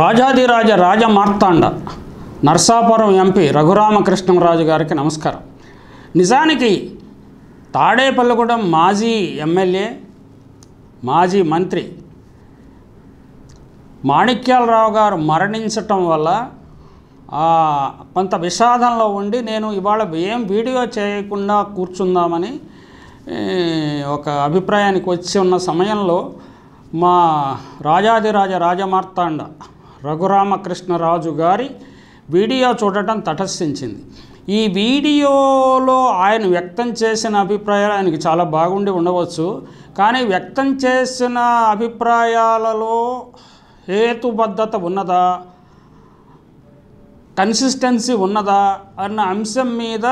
రాజాదిరాజ రాజమార్తాండ నర్సాపురం ఎంపీ రఘురామకృష్ణరాజు గారికి నమస్కారం నిజానికి తాడేపల్లిగూడెం మాజీ ఎమ్మెల్యే మాజీ మంత్రి మాణిక్యాలరావు గారు మరణించటం వల్ల కొంత విషాదంలో ఉండి నేను ఇవాళ ఏం వీడియో చేయకుండా కూర్చుందామని ఒక అభిప్రాయానికి వచ్చి ఉన్న సమయంలో మా రాజాదిరాజ రాజమార్తాండ రఘురామకృష్ణరాజు గారి వీడియో చూడటం తటస్థించింది ఈ వీడియోలో ఆయన వ్యక్తం చేసిన అభిప్రాయాలు ఆయనకి చాలా బాగుండి ఉండవచ్చు కానీ వ్యక్తం చేసిన అభిప్రాయాలలో హేతుబద్ధత ఉన్నదా కన్సిస్టెన్సీ ఉన్నదా అన్న అంశం మీద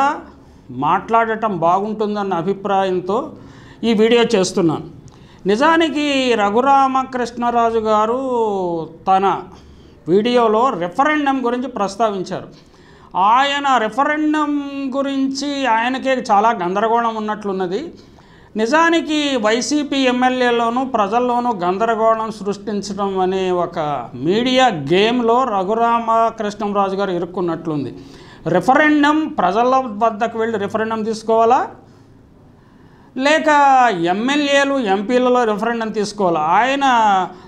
మాట్లాడటం బాగుంటుందన్న అభిప్రాయంతో ఈ వీడియో చేస్తున్నాను నిజానికి రఘురామకృష్ణరాజు గారు తన వీడియోలో రెఫరెండం గురించి ప్రస్తావించారు ఆయన రెఫరెండం గురించి ఆయనకే చాలా గందరగోళం ఉన్నట్లున్నది నిజానికి వైసీపీ ఎమ్మెల్యేలోనూ ప్రజల్లోనూ గందరగోళం సృష్టించడం అనే ఒక మీడియా గేమ్లో రఘురామకృష్ణంరాజు గారు ఇరుక్కున్నట్లుంది రెఫరెండం ప్రజల వద్దకు వెళ్ళి రెఫరెండం తీసుకోవాలా లేక ఎమ్మెల్యేలు ఎంపీలలో రిఫరెండం తీసుకోవాలి ఆయన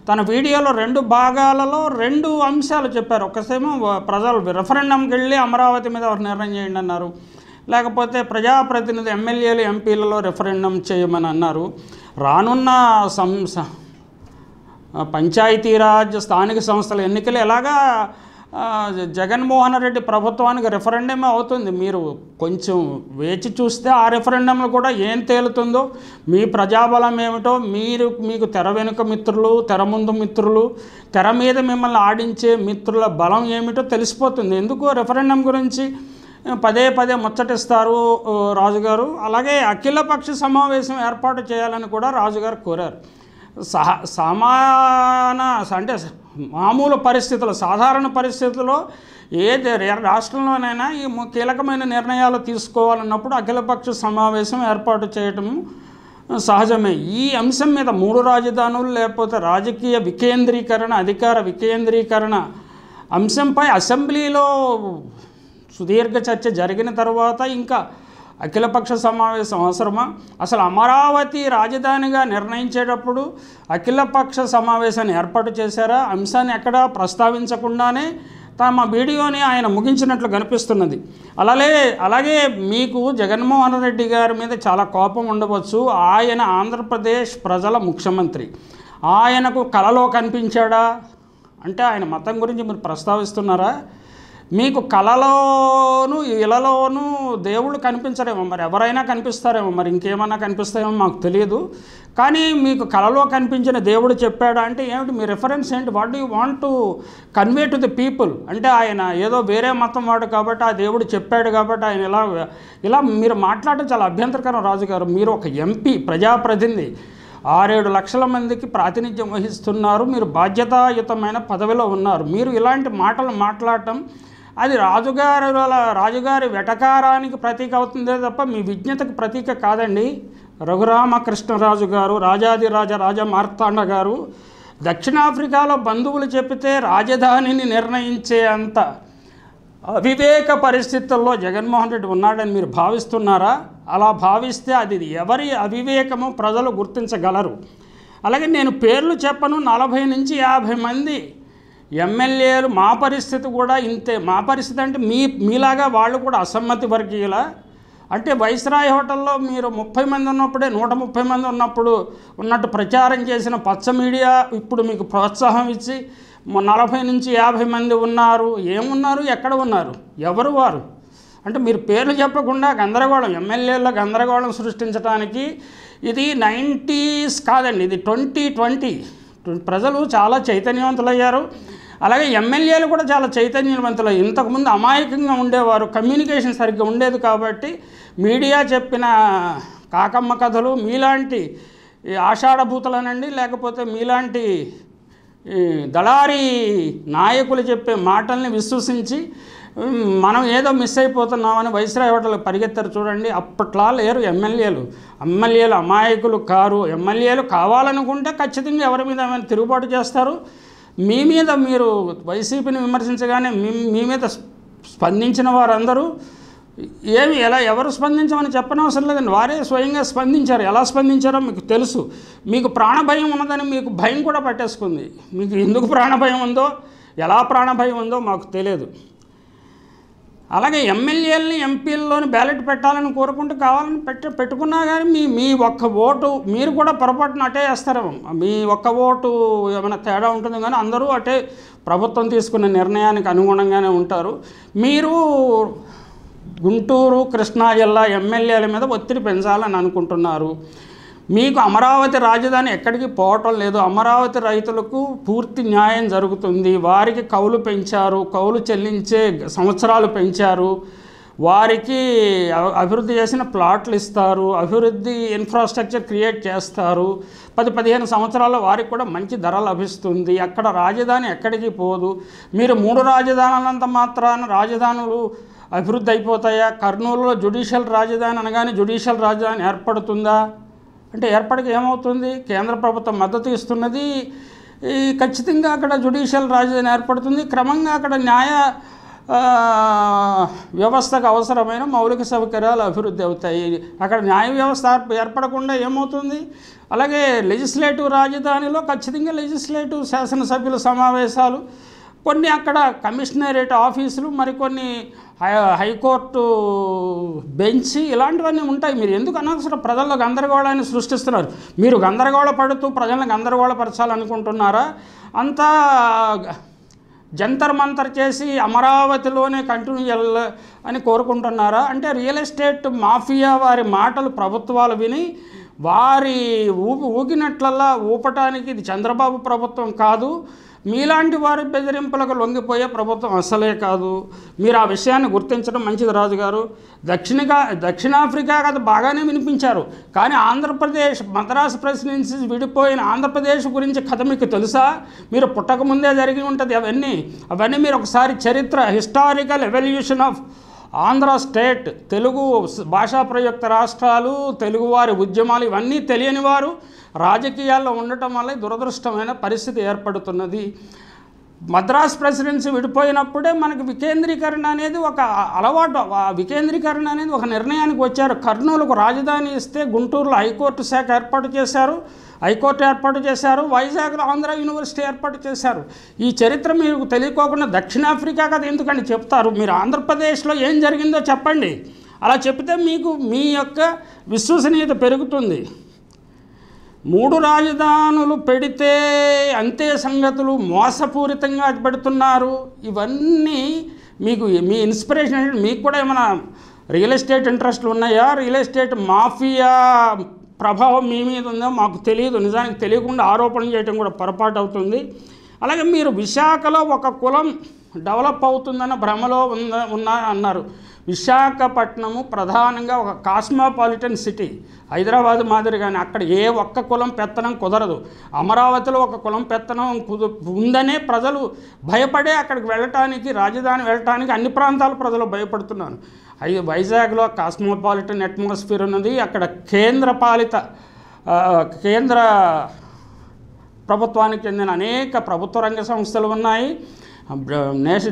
తన వీడియోలో రెండు భాగాలలో రెండు అంశాలు చెప్పారు ఒకసేమో ప్రజలు రిఫరెండంకి వెళ్ళి అమరావతి మీద ఒక నిర్ణయం చేయండి అన్నారు లేకపోతే ప్రజాప్రతినిధి ఎమ్మెల్యేలు ఎంపీలలో రిఫరెండం చేయమని అన్నారు రానున్న సంస్థ పంచాయతీరాజ్ స్థానిక సంస్థల ఎన్నికలు ఎలాగా జగన్మోహన్ రెడ్డి ప్రభుత్వానికి రిఫరెండమే అవుతుంది మీరు కొంచెం వేచి చూస్తే ఆ రిఫరెండంలో కూడా ఏం తేలుతుందో మీ ప్రజాబలం ఏమిటో మీరు మీకు తెర వెనుక మిత్రులు తెర ముందు మిత్రులు తెర మీద మిమ్మల్ని ఆడించే మిత్రుల బలం ఏమిటో తెలిసిపోతుంది ఎందుకు రిఫరెండం గురించి పదే పదే ముచ్చటిస్తారు రాజుగారు అలాగే అఖిలపక్ష సమావేశం ఏర్పాటు చేయాలని కూడా రాజుగారు కోరారు సహా సమాన అంటే మామూలు పరిస్థితులు సాధారణ పరిస్థితుల్లో ఏ రాష్ట్రంలోనైనా ఈ కీలకమైన నిర్ణయాలు తీసుకోవాలన్నప్పుడు అఖిలపక్ష సమావేశం ఏర్పాటు చేయటం సహజమే ఈ అంశం మీద మూడు రాజధానులు లేకపోతే రాజకీయ వికేంద్రీకరణ అధికార వికేంద్రీకరణ అంశంపై అసెంబ్లీలో సుదీర్ఘ చర్చ జరిగిన తర్వాత ఇంకా అఖిలపక్ష సమావేశం అవసరమా అసలు అమరావతి రాజధానిగా నిర్ణయించేటప్పుడు అఖిలపక్ష సమావేశాన్ని ఏర్పాటు చేశారా అంశాన్ని ఎక్కడా ప్రస్తావించకుండానే తమ వీడియోని ఆయన ముగించినట్లు కనిపిస్తున్నది అలాగే అలాగే మీకు జగన్మోహన్ రెడ్డి గారి మీద చాలా కోపం ఉండవచ్చు ఆయన ఆంధ్రప్రదేశ్ ప్రజల ముఖ్యమంత్రి ఆయనకు కలలో కనిపించాడా అంటే ఆయన మతం గురించి మీరు ప్రస్తావిస్తున్నారా మీకు కళలోను ఇళ్లలోనూ దేవుళ్ళు కనిపించడేమో మరి ఎవరైనా కనిపిస్తారేమో మరి ఇంకేమన్నా కనిపిస్తాయేమో మాకు తెలియదు కానీ మీకు కళలో కనిపించిన దేవుడు చెప్పాడు అంటే ఏమిటి మీ రిఫరెన్స్ ఏంటి what you want to convey to the people అంటే ఆయన ఏదో వేరే మతం వాడు కాబట్టి ఆ దేవుడు చెప్పాడు కాబట్టి ఆయన ఇలా ఇలా మీరు మాట్లాడటం చాలా అభ్యంతరకరం రాజుగారు మీరు ఒక ఎంపీ ప్రజాప్రతినిధి ఆరేడు లక్షల మందికి ప్రాతినిధ్యం వహిస్తున్నారు మీరు బాధ్యతాయుతమైన పదవిలో ఉన్నారు మీరు ఇలాంటి మాటలు మాట్లాడటం అది రాజుగారి రాజుగారి వెటకారానికి ప్రతీక అవుతుందే తప్ప మీ విజ్ఞతకు ప్రతీక కాదండి రఘురామకృష్ణరాజు గారు రాజాదిరాజ రాజ మార్తాండ గారు దక్షిణాఫ్రికాలో బంధువులు చెబితే రాజధానిని నిర్ణయించే అంత అవివేక పరిస్థితుల్లో జగన్మోహన్ రెడ్డి ఉన్నాడని మీరు భావిస్తున్నారా అలా భావిస్తే అది ఎవరి అవివేకము ప్రజలు గుర్తించగలరు అలాగే నేను పేర్లు చెప్పను నలభై నుంచి యాభై మంది ఎమ్మెల్యేలు మా పరిస్థితి కూడా ఇంతే మా పరిస్థితి అంటే మీ మీలాగా వాళ్ళు కూడా అసమ్మతి వర్గీయుల అంటే వైస్రాయ్ హోటల్లో మీరు ముప్పై మంది ఉన్నప్పుడే నూట ముప్పై మంది ఉన్నప్పుడు ఉన్నట్టు ప్రచారం చేసిన పచ్చ మీడియా ఇప్పుడు మీకు ప్రోత్సాహం ఇచ్చి నలభై నుంచి యాభై మంది ఉన్నారు ఏమున్నారు ఎక్కడ ఉన్నారు ఎవరు వారు అంటే మీరు పేర్లు చెప్పకుండా గందరగోళం ఎమ్మెల్యేల గందరగోళం సృష్టించడానికి ఇది నైంటీస్ కాదండి ఇది ట్వంటీ ట్వంటీ ప్రజలు చాలా చైతన్యవంతులయ్యారు అలాగే ఎమ్మెల్యేలు కూడా చాలా చైతన్యవంతులు ఇంతకుముందు అమాయకంగా ఉండేవారు కమ్యూనికేషన్ సరిగ్గా ఉండేది కాబట్టి మీడియా చెప్పిన కాకమ్మ కథలు మీలాంటి ఆషాఢభూతలనండి లేకపోతే మీలాంటి దళారీ నాయకులు చెప్పే మాటల్ని విశ్వసించి మనం ఏదో మిస్ అయిపోతున్నామని వైస్రాయ్ హోటల్ పరిగెత్తారు చూడండి అప్పట్లా లేరు ఎమ్మెల్యేలు ఎమ్మెల్యేలు అమాయకులు కారు ఎమ్మెల్యేలు కావాలనుకుంటే ఖచ్చితంగా ఎవరి మీద ఏమైనా తిరుగుబాటు చేస్తారు మీ మీద మీరు వైసీపీని విమర్శించగానే మీ మీద స్పందించిన వారందరూ ఏమి ఎలా ఎవరు స్పందించమని చెప్పనవసరం లేదండి వారే స్వయంగా స్పందించారు ఎలా స్పందించారో మీకు తెలుసు మీకు ప్రాణభయం ఉన్నదని మీకు భయం కూడా పట్టేసుకుంది మీకు ఎందుకు ప్రాణభయం ఉందో ఎలా ప్రాణభయం ఉందో మాకు తెలియదు అలాగే ఎమ్మెల్యేలని ఎంపీల్లోని బ్యాలెట్ పెట్టాలని కోరుకుంటూ కావాలని పెట్ట పెట్టుకున్నా కానీ మీ మీ ఒక్క ఓటు మీరు కూడా పొరపాటున అటే వేస్తారు మీ ఒక్క ఓటు ఏమైనా తేడా ఉంటుంది కానీ అందరూ అటే ప్రభుత్వం తీసుకున్న నిర్ణయానికి అనుగుణంగానే ఉంటారు మీరు గుంటూరు కృష్ణా జిల్లా ఎమ్మెల్యేల మీద ఒత్తిడి పెంచాలని అనుకుంటున్నారు మీకు అమరావతి రాజధాని ఎక్కడికి పోవటం లేదు అమరావతి రైతులకు పూర్తి న్యాయం జరుగుతుంది వారికి కౌలు పెంచారు కౌలు చెల్లించే సంవత్సరాలు పెంచారు వారికి అభివృద్ధి చేసిన ప్లాట్లు ఇస్తారు అభివృద్ధి ఇన్ఫ్రాస్ట్రక్చర్ క్రియేట్ చేస్తారు పది పదిహేను సంవత్సరాల్లో వారికి కూడా మంచి ధర లభిస్తుంది అక్కడ రాజధాని ఎక్కడికి పోదు మీరు మూడు రాజధానులంత మాత్రాన రాజధానులు అభివృద్ధి అయిపోతాయా కర్నూలులో జ్యుడిషియల్ రాజధాని అనగానే జ్యుడిషియల్ రాజధాని ఏర్పడుతుందా అంటే ఏర్పడక ఏమవుతుంది కేంద్ర ప్రభుత్వం మద్దతు ఇస్తున్నది ఖచ్చితంగా అక్కడ జుడిషియల్ రాజధాని ఏర్పడుతుంది క్రమంగా అక్కడ న్యాయ వ్యవస్థకు అవసరమైన మౌలిక సౌకర్యాలు అభివృద్ధి అవుతాయి అక్కడ న్యాయ వ్యవస్థ ఏర్పడకుండా ఏమవుతుంది అలాగే లెజిస్లేటివ్ రాజధానిలో ఖచ్చితంగా లెజిస్లేటివ్ శాసనసభ్యుల సమావేశాలు కొన్ని అక్కడ కమిషనరేట్ ఆఫీసులు మరికొన్ని హైకోర్టు బెంచ్ ఇలాంటివన్నీ ఉంటాయి మీరు ఎందుకు అనవసరం ప్రజల్లో గందరగోళాన్ని సృష్టిస్తున్నారు మీరు గందరగోళ పడుతూ ప్రజలను గందరగోళపరచాలనుకుంటున్నారా అంతా జంతర్ మంతర్ చేసి అమరావతిలోనే కంటిన్యూ చేయాల అని కోరుకుంటున్నారా అంటే రియల్ ఎస్టేట్ మాఫియా వారి మాటలు ప్రభుత్వాలు విని వారి ఊపి ఊగినట్లల్లా ఊపటానికి ఇది చంద్రబాబు ప్రభుత్వం కాదు మీలాంటి వారి బెదిరింపులకు లొంగిపోయే ప్రభుత్వం అసలే కాదు మీరు ఆ విషయాన్ని గుర్తించడం మంచిది రాజుగారు దక్షిణగా దక్షిణాఫ్రికా కథ బాగానే వినిపించారు కానీ ఆంధ్రప్రదేశ్ మద్రాసు ప్రెస్ నుంచి విడిపోయిన ఆంధ్రప్రదేశ్ గురించి కథ మీకు తెలుసా మీరు పుట్టకముందే జరిగి ఉంటుంది అవన్నీ అవన్నీ మీరు ఒకసారి చరిత్ర historical evolution of Andhra state Telugu భాషా ప్రయుక్త రాష్ట్రాలు తెలుగువారి ఉద్యమాలు ఇవన్నీ తెలియని వారు రాజకీయాల్లో ఉండటం వల్ల దురదృష్టమైన పరిస్థితి ఏర్పడుతున్నది మద్రాస్ ప్రెసిడెన్సీ విడిపోయినప్పుడే మనకి వికేంద్రీకరణ అనేది ఒక అలవాటు వికేంద్రీకరణ అనేది ఒక నిర్ణయానికి వచ్చారు కర్నూలుకు రాజధాని ఇస్తే గుంటూరులో హైకోర్టు శాఖ ఏర్పాటు చేశారు హైకోర్టు ఏర్పాటు చేశారు వైజాగ్లో ఆంధ్ర యూనివర్సిటీ ఏర్పాటు చేశారు ఈ చరిత్ర మీకు తెలియకోకుండా దక్షిణాఫ్రికా కదా ఎందుకని చెప్తారు మీరు ఆంధ్రప్రదేశ్లో ఏం జరిగిందో చెప్పండి అలా చెప్తే మీకు మీ యొక్క విశ్వసనీయత పెరుగుతుంది మూడు రాజధానులు పెడితే అంతే సంగతులు మోసపూరితంగా పెడుతున్నారు ఇవన్నీ మీకు మీ ఇన్స్పిరేషన్ మీకు కూడా ఏమైనా రియల్ ఎస్టేట్ ఇంట్రెస్ట్లు ఉన్నాయా రియల్ ఎస్టేట్ మాఫియా ప్రభావం మీ మీద ఉందో మాకు తెలియదు నిజానికి తెలియకుండా ఆరోపణ చేయడం కూడా పొరపాటు అవుతుంది అలాగే మీరు విశాఖలో ఒక కులం డెవలప్ అవుతుందన్న భ్రమలో ఉన్న ఉన్నా అన్నారు విశాఖపట్నము ప్రధానంగా ఒక కాస్మోపాలిటన్ సిటీ హైదరాబాద్ మాదిరిగానే అక్కడ ఏ ఒక్క కులం పెత్తనం కుదరదు అమరావతిలో ఒక కులం పెత్తనం కుదు ఉందనే ప్రజలు భయపడే అక్కడికి వెళ్ళటానికి రాజధాని వెళ్ళటానికి అన్ని ప్రాంతాల ప్రజలు భయపడుతున్నారు అయి వైజాగ్లో కాస్మోపాలిటన్ అట్మాస్ఫియర్ ఉన్నది అక్కడ కేంద్రపాలిత కేంద్ర ప్రభుత్వానికి చెందిన అనేక ప్రభుత్వ రంగ సంస్థలు ఉన్నాయి నేష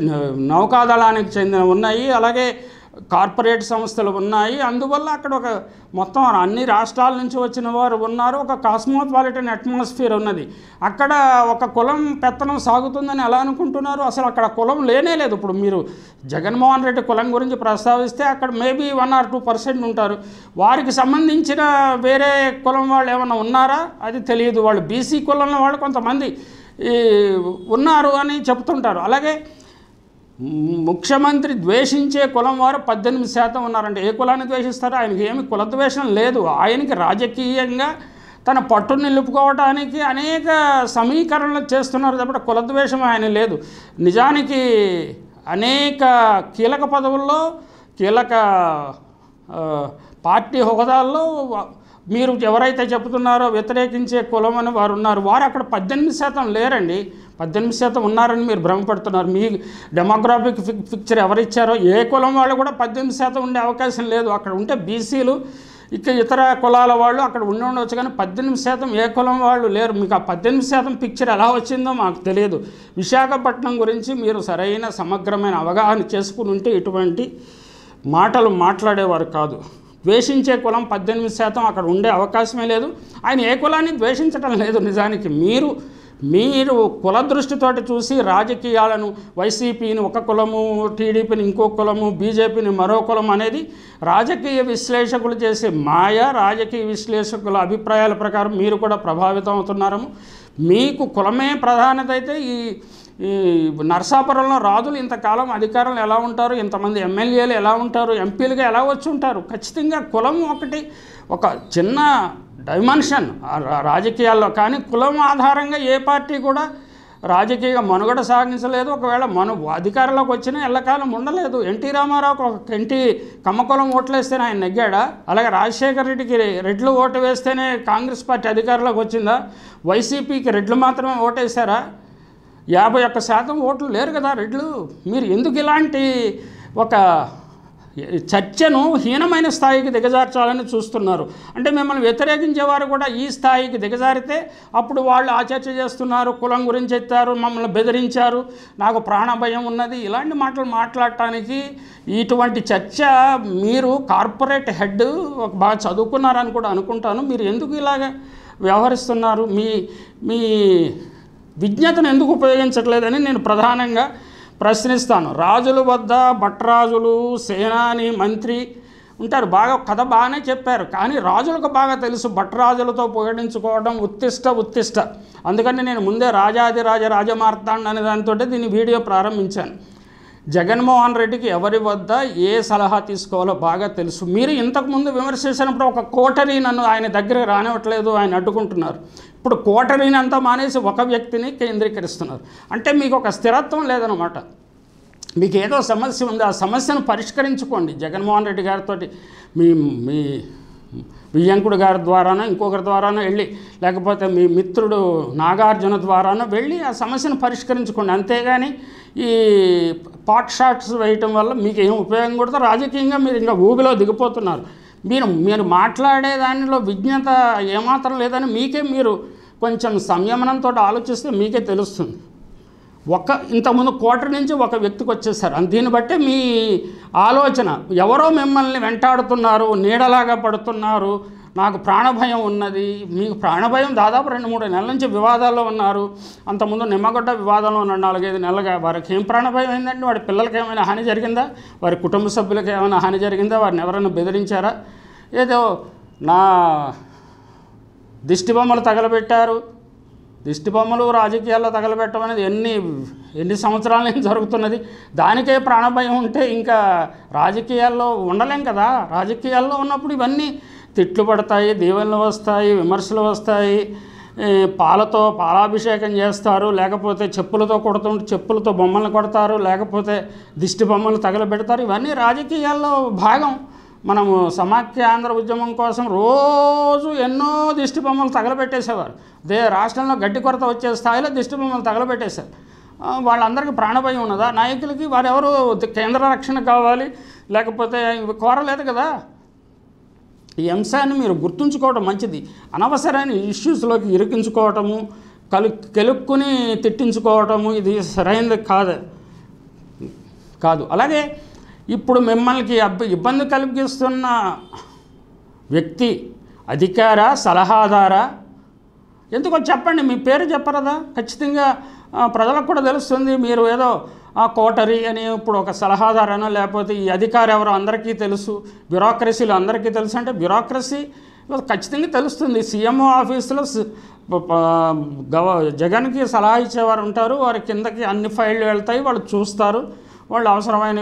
నౌకాదళానికి చెందిన ఉన్నాయి అలాగే కార్పొరేట్ సంస్థలు ఉన్నాయి అందువల్ల అక్కడ ఒక మొత్తం అన్ని రాష్ట్రాల నుంచి వచ్చిన వారు ఉన్నారు ఒక కాస్మోపాలిటన్ అట్మాస్ఫియర్ ఉన్నది అక్కడ ఒక కులం పెత్తనం సాగుతుందని ఎలా అనుకుంటున్నారు అసలు అక్కడ కులం లేనే లేదు ఇప్పుడు మీరు జగన్మోహన్ రెడ్డి కులం గురించి ప్రస్తావిస్తే అక్కడ maybe one or two percent ఉంటారు వారికి సంబంధించిన వేరే కులం వాళ్ళు ఏమైనా ఉన్నారా అది తెలియదు వాళ్ళు బీసీ కులంలో వాళ్ళు కొంతమంది ఈ ఉన్నారు అని చెప్తుంటారు అలాగే ముఖ్యమంత్రి ద్వేషించే కులం వారు పద్దెనిమిది శాతం ఉన్నారంటే ఏ కులాన్ని ద్వేషిస్తారు ఆయనకి ఏమి కులద్వేషం లేదు ఆయనకి రాజకీయంగా తన పట్టును నిలుపుకోవటానికి అనేక సమీకరణలు చేస్తున్నారు కాబట్టి కులద్వేషం ఆయన లేదు నిజానికి అనేక కీలక పదవుల్లో కీలక పార్టీ హోదాల్లో మీరు ఎవరైతే చెబుతున్నారో వ్యతిరేకించే కులం అని వారు ఉన్నారు వారు అక్కడ పద్దెనిమిది శాతం లేరండి పద్దెనిమిది శాతం ఉన్నారని మీరు భ్రమపడుతున్నారు మీ డెమోగ్రాఫిక్ పిక్చర్ ఎవరిచ్చారో ఏ కులం వాళ్ళు కూడా పద్దెనిమిది శాతం ఉండే అవకాశం లేదు అక్కడ ఉంటే బీసీలు ఇక ఇతర కులాల వాళ్ళు అక్కడ ఉండి ఉండవచ్చు కానీ పద్దెనిమిది శాతం ఏ కులం వాళ్ళు లేరు మీకు ఆ పద్దెనిమిది శాతం పిక్చర్ ఎలా వచ్చిందో మాకు తెలియదు విశాఖపట్నం గురించి మీరు సరైన సమగ్రమైన అవగాహన చేసుకుని ఉంటే ఇటువంటి మాటలు మాట్లాడేవారు కాదు ద్వేషించే కులం పద్దెనిమిది శాతం అక్కడ ఉండే అవకాశమే లేదు ఆయన ఏ కులాన్ని ద్వేషించడం లేదు నిజానికి మీరు మీరు కుల దృష్టితోటి చూసి రాజకీయాలను వైసీపీని ఒక కులము టీడీపీని ఇంకో కులము బీజేపీని మరో కులం అనేది రాజకీయ విశ్లేషకులు చేసే మాయ రాజకీయ విశ్లేషకుల అభిప్రాయాల ప్రకారం మీరు కూడా ప్రభావితం అవుతున్నారము మీకు కులమే ప్రధానత అయితే ఈ ఈ నర్సాపురంలో రాజులు ఇంతకాలం అధికారులు ఎలా ఉంటారు ఇంతమంది ఎమ్మెల్యేలు ఎలా ఉంటారు ఎంపీలుగా ఎలా వచ్చి ఉంటారు ఖచ్చితంగా కులం ఒకటి ఒక చిన్న డైమెన్షన్ రాజకీయాల్లో కానీ కులం ఆధారంగా ఏ పార్టీ కూడా రాజకీయ మనుగడ సాగించలేదు ఒకవేళ మన అధికారంలోకి వచ్చినా ఎల్లకాలం ఉండలేదు ఎన్టీ రామారావుకి ఒక ఎన్టీ కమ్మకులం వేస్తేనే ఆయన నెగ్గాడా అలాగే రాజశేఖర రెడ్డికి రెడ్లు ఓటు వేస్తేనే కాంగ్రెస్ పార్టీ అధికారంలోకి వచ్చిందా వైసీపీకి రెడ్లు మాత్రమే ఓటేశారా యాభై ఒక్క శాతం ఓట్లు లేరు కదా రెడ్లు మీరు ఎందుకు ఇలాంటి ఒక చర్చను హీనమైన స్థాయికి దిగజార్చాలని చూస్తున్నారు అంటే మిమ్మల్ని వ్యతిరేకించేవారు కూడా ఈ స్థాయికి దిగజారితే అప్పుడు వాళ్ళు ఆ చర్చ చేస్తున్నారు కులం గురించి ఎత్తారు మమ్మల్ని బెదిరించారు నాకు ప్రాణ భయం ఉన్నది ఇలాంటి మాటలు మాట్లాడటానికి ఇటువంటి చర్చ మీరు కార్పొరేట్ హెడ్ బాగా చదువుకున్నారని కూడా అనుకుంటాను మీరు ఎందుకు ఇలాగ వ్యవహరిస్తున్నారు మీ మీ విజ్ఞతను ఎందుకు ఉపయోగించట్లేదని నేను ప్రధానంగా ప్రశ్నిస్తాను రాజుల వద్ద భట్రాజులు సేనాని మంత్రి ఉంటారు బాగా కథ బాగానే చెప్పారు కానీ రాజులకు బాగా తెలుసు భట్రాజులతో పోగడించుకోవడం ఉత్తిష్ట ఉత్తిష్ట అందుకని నేను ముందే రాజాదిరాజ రాజమార్తాండ్ అనే దానితో దీన్ని వీడియో ప్రారంభించాను జగన్మోహన్ రెడ్డికి ఎవరి వద్ద ఏ సలహా తీసుకోవాలో బాగా తెలుసు మీరు ఇంతకుముందు విమర్శించినప్పుడు ఒక కోటరీ నన్ను ఆయన దగ్గర రానివ్వట్లేదు ఆయన అడ్డుకుంటున్నారు ఇప్పుడు అంతా మానేసి ఒక వ్యక్తిని కేంద్రీకరిస్తున్నారు అంటే మీకు ఒక స్థిరత్వం లేదనమాట మీకు ఏదో సమస్య ఉంది ఆ సమస్యను పరిష్కరించుకోండి జగన్మోహన్ రెడ్డి గారితో మీ మీ బియ్యంకుడు గారి ద్వారానో ఇంకొకరి ద్వారానో వెళ్ళి లేకపోతే మీ మిత్రుడు నాగార్జున ద్వారానో వెళ్ళి ఆ సమస్యను పరిష్కరించుకోండి అంతేగాని ఈ పాట్ షాట్స్ వేయటం వల్ల మీకు ఏం ఉపయోగం కూడా రాజకీయంగా మీరు ఇంకా ఊబిలో దిగిపోతున్నారు మీరు మీరు మాట్లాడే దానిలో విజ్ఞత ఏమాత్రం లేదని మీకే మీరు కొంచెం సంయమనంతో ఆలోచిస్తే మీకే తెలుస్తుంది ఒక ఇంతకుముందు కోటర్ నుంచి ఒక వ్యక్తికి వచ్చేసారు దీన్ని బట్టి మీ ఆలోచన ఎవరో మిమ్మల్ని వెంటాడుతున్నారు నీడలాగా పడుతున్నారు నాకు ప్రాణభయం ఉన్నది మీకు ప్రాణభయం దాదాపు రెండు మూడు నెలల నుంచి వివాదాల్లో ఉన్నారు అంతకుముందు నిమ్మగడ్డ వివాదంలో ఉన్న నాలుగైదు నెలలుగా వారికి ఏం ప్రాణభయం అయిందండి వాడి పిల్లలకి ఏమైనా హాని జరిగిందా వారి కుటుంబ సభ్యులకి ఏమైనా హాని జరిగిందా వారిని ఎవరైనా బెదిరించారా ఏదో నా దిష్టిబొమ్మలు తగలబెట్టారు దిష్టి బొమ్మలు రాజకీయాల్లో తగలబెట్టమనేది ఎన్ని ఎన్ని సంవత్సరాల నుంచి జరుగుతున్నది దానికే ప్రాణభయం ఉంటే ఇంకా రాజకీయాల్లో ఉండలేం కదా రాజకీయాల్లో ఉన్నప్పుడు ఇవన్నీ తిట్లు పడతాయి దీవెనలు వస్తాయి విమర్శలు వస్తాయి పాలతో పాలాభిషేకం చేస్తారు లేకపోతే చెప్పులతో కొడుతుంటే చెప్పులతో బొమ్మలు కొడతారు లేకపోతే దిష్టి బొమ్మలు తగలబెడతారు ఇవన్నీ రాజకీయాల్లో భాగం మనము సమాఖ్యాంధ్ర ఉద్యమం కోసం రోజు ఎన్నో దిష్టి బొమ్మలు తగలబెట్టేసేవారు దే రాష్ట్రంలో గడ్డి కొరత వచ్చే స్థాయిలో దిష్టి బొమ్మలు తగలబెట్టేశారు వాళ్ళందరికీ ప్రాణభయం ఉన్నదా నాయకులకి వారెవరు కేంద్ర రక్షణ కావాలి లేకపోతే కోరలేదు కదా ఈ అంశాన్ని మీరు గుర్తుంచుకోవడం మంచిది అనవసరమైన ఇష్యూస్లోకి ఇరికించుకోవటము కలు కెలుక్కుని తిట్టించుకోవటము ఇది సరైనది కాదు కాదు అలాగే ఇప్పుడు మిమ్మల్ని ఇబ్బంది కలిగిస్తున్న వ్యక్తి అధికార సలహాదార ఎందుకో చెప్పండి మీ పేరు చెప్పరదా ఖచ్చితంగా ప్రజలకు కూడా తెలుస్తుంది మీరు ఏదో ఆ కోటరీ అని ఇప్పుడు ఒక సలహాదారనో లేకపోతే ఈ అధికారు ఎవరో అందరికీ తెలుసు బ్యూరోక్రసీలు అందరికీ తెలుసు అంటే బ్యూరోక్రసీ ఖచ్చితంగా తెలుస్తుంది సీఎంఓ ఆఫీసులో గవ జగన్కి సలహా ఇచ్చేవారు ఉంటారు వారి కిందకి అన్ని ఫైళ్ళు వెళ్తాయి వాళ్ళు చూస్తారు వాళ్ళు అవసరమైన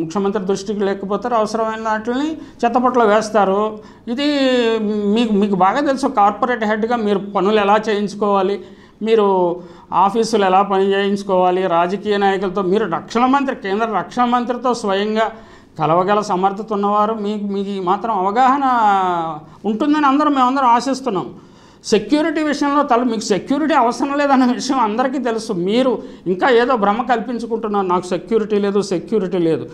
ముఖ్యమంత్రి దృష్టికి లేకపోతారు అవసరమైన వాటిని చెత్తపట్లో వేస్తారు ఇది మీకు మీకు బాగా తెలుసు కార్పొరేట్ హెడ్గా మీరు పనులు ఎలా చేయించుకోవాలి మీరు ఆఫీసులు ఎలా పని చేయించుకోవాలి రాజకీయ నాయకులతో మీరు రక్షణ మంత్రి కేంద్ర రక్షణ మంత్రితో స్వయంగా కలవగల సమర్థత ఉన్నవారు మీకు మీకు మాత్రం అవగాహన ఉంటుందని అందరం మేమందరం ఆశిస్తున్నాం సెక్యూరిటీ విషయంలో తల మీకు సెక్యూరిటీ అవసరం లేదన్న విషయం అందరికీ తెలుసు మీరు ఇంకా ఏదో భ్రమ కల్పించుకుంటున్నారు నాకు సెక్యూరిటీ లేదు సెక్యూరిటీ లేదు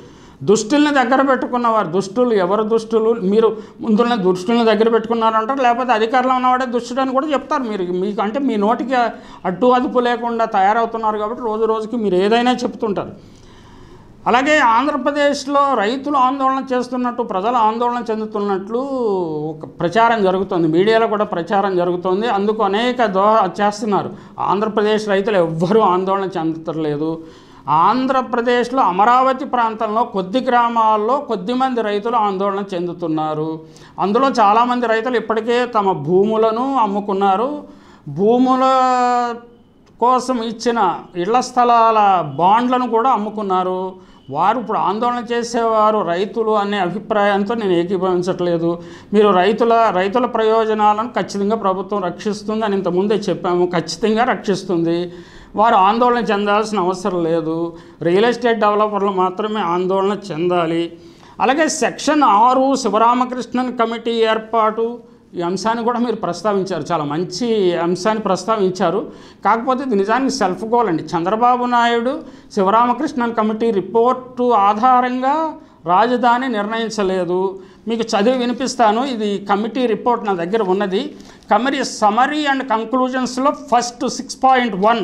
దుష్టుల్ని దగ్గర పెట్టుకున్నవారు దుష్టులు ఎవరు దుష్టులు మీరు ముందున్న దుష్టుల్ని దగ్గర పెట్టుకున్నారంటారు లేకపోతే అధికారంలో ఉన్నవాడే దుష్టుడు అని కూడా చెప్తారు మీరు మీకు అంటే మీ నోటికి అడ్డు అదుపు లేకుండా తయారవుతున్నారు కాబట్టి రోజు రోజుకి మీరు ఏదైనా చెప్తుంటారు అలాగే ఆంధ్రప్రదేశ్లో రైతులు ఆందోళన చేస్తున్నట్టు ప్రజలు ఆందోళన చెందుతున్నట్లు ఒక ప్రచారం జరుగుతుంది మీడియాలో కూడా ప్రచారం జరుగుతుంది అందుకు అనేక దోహ చేస్తున్నారు ఆంధ్రప్రదేశ్ రైతులు ఎవ్వరూ ఆందోళన చెందట్లేదు ఆంధ్రప్రదేశ్లో అమరావతి ప్రాంతంలో కొద్ది గ్రామాల్లో కొద్ది మంది రైతులు ఆందోళన చెందుతున్నారు అందులో చాలామంది రైతులు ఇప్పటికే తమ భూములను అమ్ముకున్నారు భూముల కోసం ఇచ్చిన ఇళ్ల స్థలాల బాండ్లను కూడా అమ్ముకున్నారు వారు ఇప్పుడు ఆందోళన చేసేవారు రైతులు అనే అభిప్రాయంతో నేను ఏకీభవించట్లేదు మీరు రైతుల రైతుల ప్రయోజనాలను ఖచ్చితంగా ప్రభుత్వం రక్షిస్తుంది అని ఇంతకుముందే చెప్పాము ఖచ్చితంగా రక్షిస్తుంది వారు ఆందోళన చెందాల్సిన అవసరం లేదు రియల్ ఎస్టేట్ డెవలపర్లు మాత్రమే ఆందోళన చెందాలి అలాగే సెక్షన్ ఆరు శివరామకృష్ణన్ కమిటీ ఏర్పాటు ఈ అంశాన్ని కూడా మీరు ప్రస్తావించారు చాలా మంచి అంశాన్ని ప్రస్తావించారు కాకపోతే ఇది నిజానికి సెల్ఫ్ గోల్ అండి చంద్రబాబు నాయుడు శివరామకృష్ణన్ కమిటీ రిపోర్టు ఆధారంగా రాజధాని నిర్ణయించలేదు మీకు చదివి వినిపిస్తాను ఇది కమిటీ రిపోర్ట్ నా దగ్గర ఉన్నది కమిటీ సమరీ అండ్ కంక్లూజన్స్లో first six point one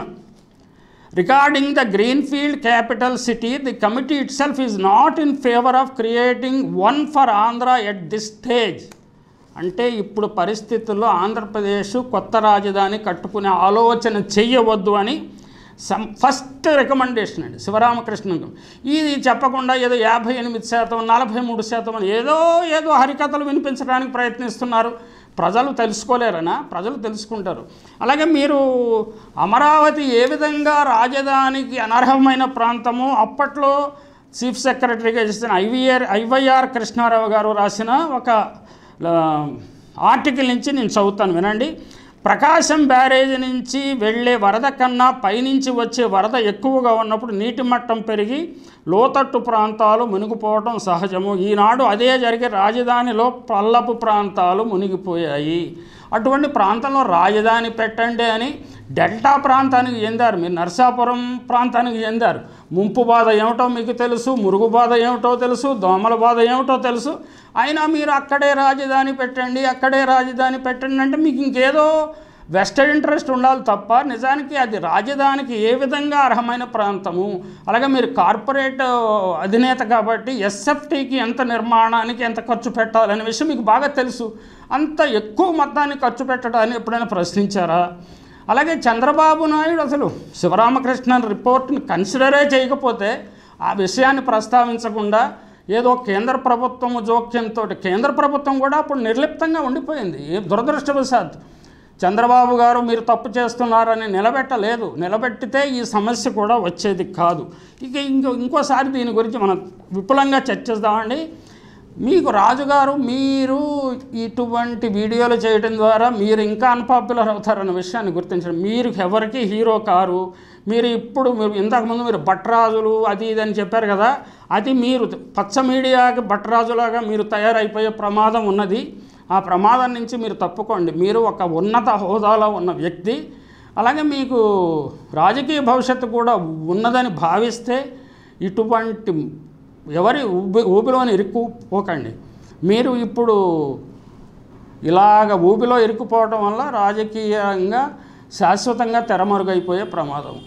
regarding the greenfield capital city the committee itself is not in favour of creating one for Andhra at this stage అంటే ఇప్పుడు పరిస్థితుల్లో ఆంధ్రప్రదేశ్ కొత్త రాజధాని కట్టుకునే ఆలోచన చెయ్యవద్దు అని సం ఫస్ట్ రికమెండేషన్ అండి శివరామకృష్ణ ఇది చెప్పకుండా ఏదో యాభై ఎనిమిది శాతం నలభై మూడు శాతం ఏదో ఏదో హరికథలు వినిపించడానికి ప్రయత్నిస్తున్నారు ప్రజలు తెలుసుకోలేరనా ప్రజలు తెలుసుకుంటారు అలాగే మీరు అమరావతి ఏ విధంగా రాజధానికి అనర్హమైన ప్రాంతము అప్పట్లో చీఫ్ సెక్రటరీగా చేసిన ఐవీఆర్ ఐవైఆర్ కృష్ణారావు గారు రాసిన ఒక ఆర్టికల్ నుంచి నేను చదువుతాను వినండి ప్రకాశం బ్యారేజ్ నుంచి వెళ్ళే వరద కన్నా పైనుంచి వచ్చే వరద ఎక్కువగా ఉన్నప్పుడు నీటి మట్టం పెరిగి లోతట్టు ప్రాంతాలు మునిగిపోవడం సహజము ఈనాడు అదే జరిగే రాజధానిలో పల్లపు ప్రాంతాలు మునిగిపోయాయి అటువంటి ప్రాంతంలో రాజధాని పెట్టండి అని డెల్టా ప్రాంతానికి చెందారు మీరు నర్సాపురం ప్రాంతానికి చెందారు ముంపు బాధ ఏమిటో మీకు తెలుసు మురుగు బాధ ఏమిటో తెలుసు దోమల బాధ ఏమిటో తెలుసు అయినా మీరు అక్కడే రాజధాని పెట్టండి అక్కడే రాజధాని పెట్టండి అంటే మీకు ఇంకేదో వెస్టెడ్ ఇంట్రెస్ట్ ఉండాలి తప్ప నిజానికి అది రాజధానికి ఏ విధంగా అర్హమైన ప్రాంతము అలాగే మీరు కార్పొరేట్ అధినేత కాబట్టి ఎస్ఎఫ్టీకి ఎంత నిర్మాణానికి ఎంత ఖర్చు పెట్టాలనే విషయం మీకు బాగా తెలుసు అంత ఎక్కువ మొత్తాన్ని ఖర్చు పెట్టడాన్ని ఎప్పుడైనా ప్రశ్నించారా అలాగే చంద్రబాబు నాయుడు అసలు శివరామకృష్ణన్ రిపోర్ట్ని కన్సిడరే చేయకపోతే ఆ విషయాన్ని ప్రస్తావించకుండా ఏదో కేంద్ర ప్రభుత్వము జోక్యంతో కేంద్ర ప్రభుత్వం కూడా అప్పుడు నిర్లిప్తంగా ఉండిపోయింది ఏ దురదృష్టవశాత్తు చంద్రబాబు గారు మీరు తప్పు చేస్తున్నారని నిలబెట్టలేదు నిలబెట్టితే ఈ సమస్య కూడా వచ్చేది కాదు ఇక ఇంకో ఇంకోసారి దీని గురించి మనం విపులంగా చర్చిస్తామండి మీకు రాజుగారు మీరు ఇటువంటి వీడియోలు చేయడం ద్వారా మీరు ఇంకా అన్పాపులర్ అవుతారన్న విషయాన్ని గుర్తించండి మీరు ఎవరికి హీరో కారు మీరు ఇప్పుడు మీరు ఇంతకుముందు మీరు భట్రాజులు అది ఇది అని చెప్పారు కదా అది మీరు పచ్చ మీడియాకి భట్రాజులాగా మీరు తయారైపోయే ప్రమాదం ఉన్నది ఆ ప్రమాదం నుంచి మీరు తప్పుకోండి మీరు ఒక ఉన్నత హోదాలో ఉన్న వ్యక్తి అలాగే మీకు రాజకీయ భవిష్యత్తు కూడా ఉన్నదని భావిస్తే ఇటువంటి ఎవరి ఊబి ఊబిలోని ఇరుక్కుపోకండి మీరు ఇప్పుడు ఇలాగ ఊపిలో ఇరుక్కుపోవడం వల్ల రాజకీయంగా శాశ్వతంగా తెరమరుగైపోయే ప్రమాదం